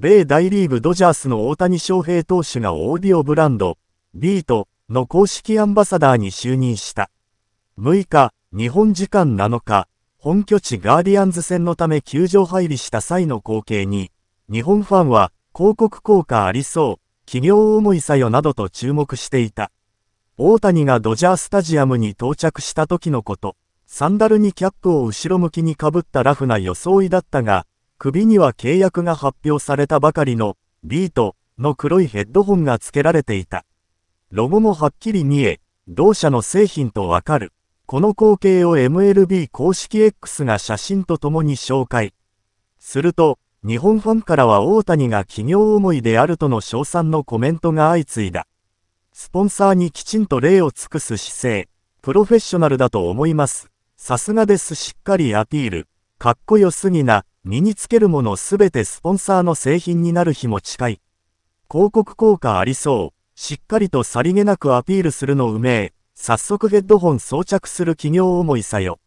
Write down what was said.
米大リーグドジャースの大谷翔平投手がオーディオブランド、ビートの公式アンバサダーに就任した。6日、日本時間7日、本拠地ガーディアンズ戦のため球場入りした際の光景に、日本ファンは広告効果ありそう、企業思いさよなどと注目していた。大谷がドジャースタジアムに到着した時のこと、サンダルにキャップを後ろ向きにかぶったラフな装いだったが、首には契約が発表されたばかりのビートの黒いヘッドホンが付けられていた。ロゴもはっきり見え、同社の製品とわかる。この光景を MLB 公式 X が写真とともに紹介。すると、日本ファンからは大谷が企業思いであるとの称賛のコメントが相次いだ。スポンサーにきちんと礼を尽くす姿勢、プロフェッショナルだと思います。さすがですしっかりアピール、かっこよすぎな、身につけるものすべてスポンサーの製品になる日も近い。広告効果ありそう。しっかりとさりげなくアピールするのうめえ。早速ヘッドホン装着する企業思いさよ。